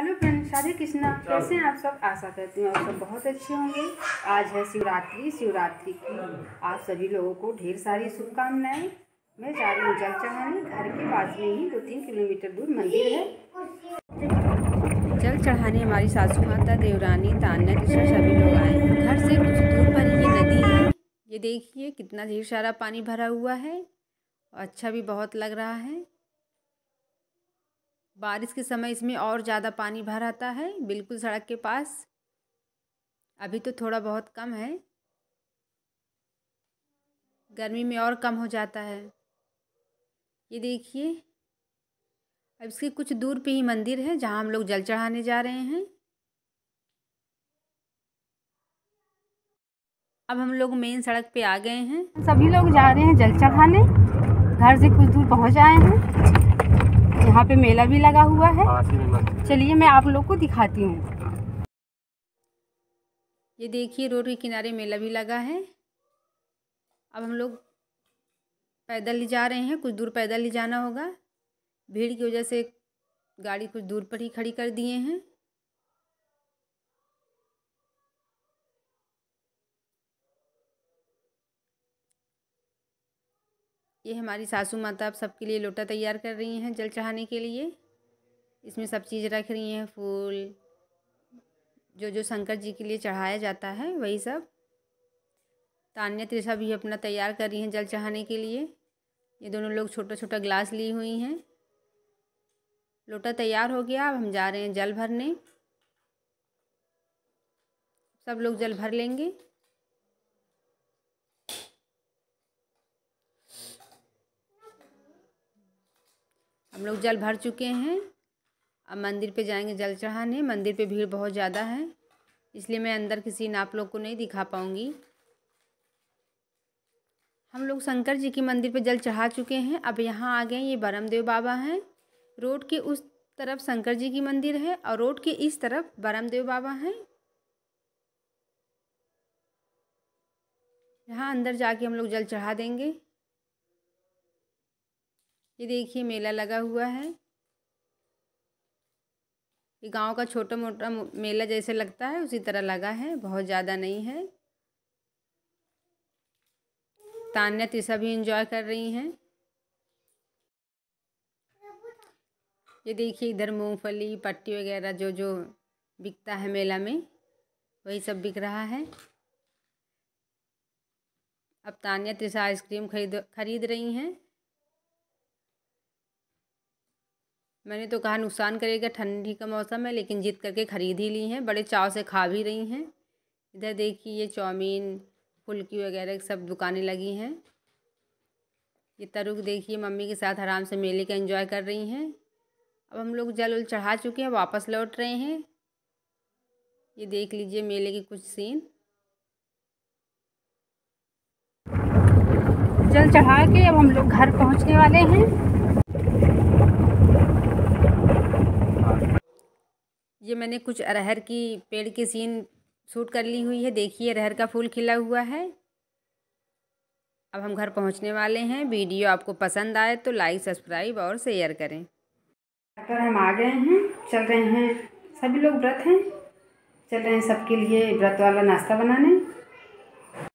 hello friends Radhe Krishna कैसे हैं आप सब आशा करती हूँ आप सब बहुत अच्छे होंगे आज है शिवरात्रि शिवरात्रि की आप सभी लोगों को ढेर सारी शुभकामनाएं मैं जा रही हूँ जल चढ़ाने घर के पास में ही दो तीन किलोमीटर दूर मंदिर है जल चढ़ाने हमारी सासू माता देवरानी तान्या जिसमें सभी लोग आए घर से कुछ दूर पर ये नदी है ये देखिए कितना ढेर सारा पानी भरा हुआ है अच्छा भी बहुत लग रहा है बारिश के समय इसमें और ज़्यादा पानी भर आता है बिल्कुल सड़क के पास अभी तो थोड़ा बहुत कम है गर्मी में और कम हो जाता है ये देखिए अब इसके कुछ दूर पे ही मंदिर है जहाँ हम लोग जल चढ़ाने जा रहे हैं अब हम लोग मेन सड़क पे आ गए हैं सभी लोग जा रहे हैं जल चढ़ाने घर से कुछ दूर पहुँच आए हैं यहाँ पे मेला भी लगा हुआ हाँ, है चलिए मैं आप लोग को दिखाती हूँ ये देखिए रोड के किनारे मेला भी लगा है अब हम लोग पैदल ही जा रहे हैं कुछ दूर पैदल ही जाना होगा भीड़ की वजह से गाड़ी कुछ दूर पर ही खड़ी कर दिए हैं ये हमारी सासू माता आप सबके लिए लोटा तैयार कर रही हैं जल चढ़ाने के लिए इसमें सब चीज़ रख रही हैं फूल जो जो शंकर जी के लिए चढ़ाया जाता है वही सब तान्या त्रिषा भी अपना तैयार कर रही हैं जल चढ़ाने के लिए ये दोनों लोग छोटा छोटा ग्लास ली हुई हैं लोटा तैयार हो गया अब हम जा रहे हैं जल भरने सब लोग जल भर लेंगे हम लोग जल भर चुके हैं अब मंदिर पे जाएंगे जल चढ़ाने मंदिर पे भीड़ बहुत ज़्यादा है इसलिए मैं अंदर की सीन आप लोग को नहीं दिखा पाऊँगी हम लोग शंकर जी के मंदिर पे जल चढ़ा चुके हैं अब यहाँ आ गए ये बरमदेव बाबा हैं रोड के उस तरफ शंकर जी की मंदिर है और रोड के इस तरफ बरमदेव बाबा हैं यहाँ अंदर जाके हम लोग जल चढ़ा देंगे ये देखिए मेला लगा हुआ है ये गांव का छोटा मोटा मेला जैसे लगता है उसी तरह लगा है बहुत ज़्यादा नहीं है तान्या तीसा भी इंजॉय कर रही हैं ये देखिए इधर मूंगफली पट्टी वगैरह जो जो बिकता है मेला में वही सब बिक रहा है अब तानिया तीसा आइसक्रीम खरीद खरीद रही हैं मैंने तो कहा नुकसान करेगा ठंडी का मौसम है लेकिन जिद करके ख़रीद ही ली हैं बड़े चाव से खा भी रही हैं इधर देखिए ये चाउमीन फुल्की वगैरह सब दुकानें लगी हैं ये तरुक देखिए मम्मी के साथ आराम से मेले का एंजॉय कर रही हैं अब हम लोग जल उल चढ़ा चुके हैं वापस लौट रहे हैं ये देख लीजिए मेले के कुछ सीन जल चढ़ा के अब हम लोग घर पहुंचने वाले हैं ये मैंने कुछ अरहर की पेड़ की सीन शूट कर ली हुई है देखिए अरहर का फूल खिला हुआ है अब हम घर पहुंचने वाले हैं वीडियो आपको पसंद आए तो लाइक सब्सक्राइब और शेयर करें अगर हम आ गए हैं चल रहे हैं सभी लोग व्रत हैं चल रहे हैं सबके लिए व्रत वाला नाश्ता बनाने